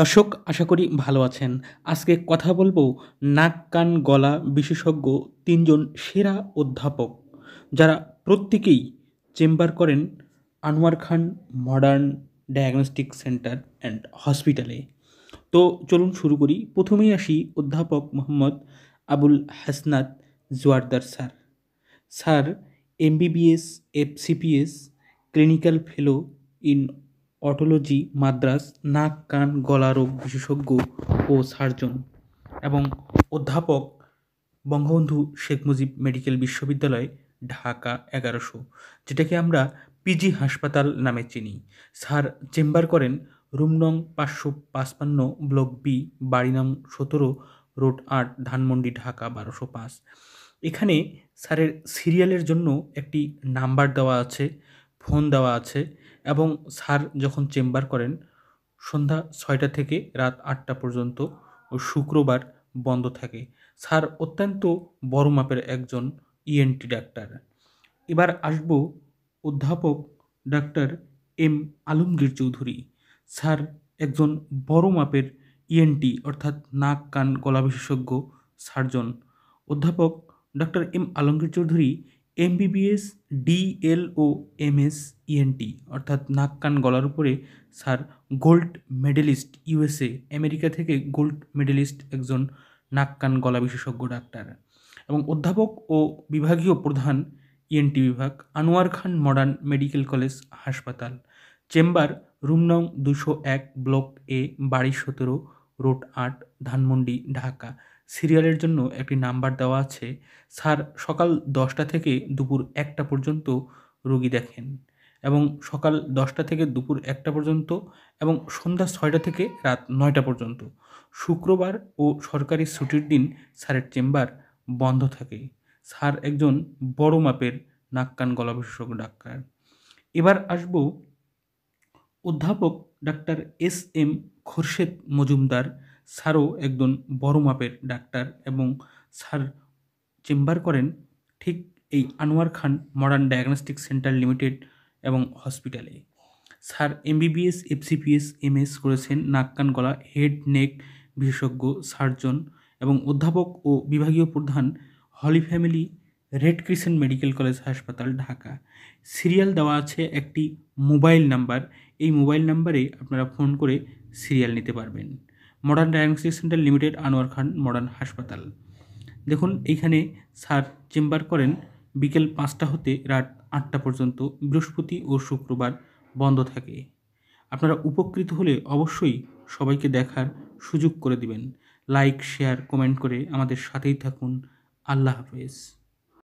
দর্শক আশা করি ভালো আছেন আজকে কথা বলবো নাক কান গলা বিশেষজ্ঞ তিনজন সেরা অধ্যাপক যারা প্রত্যেকেই চেম্বার করেন Anwar Khan modern diagnostic centre and হসপিটালে তো চলুন শুরু করি প্রথমেই আসি অধ্যাপক Mohammad Abul Hasnat Joardar sir sir MBBS FCPS clinical fellow in otology Madras নাক কান গলা রোগ বিশেষজ্ঞ ও সার্জন এবং অধ্যাপক বঙ্গবন্ধু শেখ মুজিব মেডিকেল বিশ্ববিদ্যালয় ঢাকা এগারোশো যেটাকে আমরা পিজি হাসপাতাল নামে চিনি স্যার চেম্বার করেন রুম নং পাঁচশো পাঁচপান্ন ব্লক বি বাড়ি নং সতেরো রোড আট ধানমন্ডি ঢাকা বারোশো পাঁচ এখানে স্যারের সিরিয়ালের জন্য একটি নাম্বার দেওয়া আছে ফোন দেওয়া আছে এবং স্যার যখন চেম্বার করেন সন্ধ্যা ছয়টা থেকে রাত আটটা পর্যন্ত ও শুক্রবার বন্ধ থাকে স্যার অত্যন্ত বড় মাপের একজন ইএনটি e ডাক্তার এবার আসব অধ্যাপক ডাক্তার এম আলমগীর চৌধুরী স্যার একজন বড় মাপের ইএনটি e অর্থাৎ নাক কান গলা বিশেষজ্ঞ সার্জন অধ্যাপক doctor M Alamgir Chowdhury MBBS DLO MS ENT অর্থাৎ নাক কান গলার উপরে sir gold medallist USA America থেকে গোল্ড মেডেলিস্ট একজন নাক কান গলা বিশেষজ্ঞ ডাক্তার এবং অধ্যাপক ও বিভাগীয় প্রধান ইএনটি e বিভাগ Anwar Khan modern medical college হাসপাতাল চেম্বার রুম নং দুশো এক ব্লক এ বাড়ি সতেরো রোড আট ধানমন্ডি ঢাকা সিরিয়ালের জন্য একটি নাম্বার দেওয়া আছে স্যার সকাল দশটা থেকে দুপুর একটা পর্যন্ত রুগী দেখেন এবং সকাল দশটা থেকে দুপুর একটা পর্যন্ত এবং সন্ধ্যা ছয়টা থেকে রাত নয়টা পর্যন্ত শুক্রবার ও সরকারি ছুটির দিন স্যারের চেম্বার বন্ধ থাকে স্যার একজন বড় মাপের নাক কান গলা বিশেষজ্ঞ ডাক্তার এবার আসব অধ্যাপক ডাক্তার এস এম খোরশেদ মজুমদার স্যারও একজন বড় মাপের ডাক্তার এবং স্যার চেম্বার করেন ঠিক এই Anwar Khan modern diagnostic centre limited এবং হসপিটালে স্যার এমবিবিএস এফসিপিএস এস করেছেন নাক কান গলা হেড নেক বিশেষজ্ঞ সার্জন এবং অধ্যাপক ও বিভাগীয় প্রধান holy family red crescent medical college হাসপাতাল ঢাকা সিরিয়াল দেওয়া আছে একটি মোবাইল নাম্বার এই মোবাইল নাম্বারে আপনারা ফোন করে সিরিয়াল নিতে পারবেন modern diagnostic centre limited Anwar Khan modern হাসপাতাল দেখুন এইখানে স্যার চেম্বার করেন বিকেল পাঁচটা হতে রাত আটটা পর্যন্ত বৃহস্পতি ও শুক্রবার বন্ধ থাকে আপনারা উপকৃত হলে অবশ্যই সবাইকে দেখার সুযোগ করে দিবেন লাইক শেয়ার কমেন্ট করে আমাদের সাথেই থাকুন আল্লাহ হাফেজ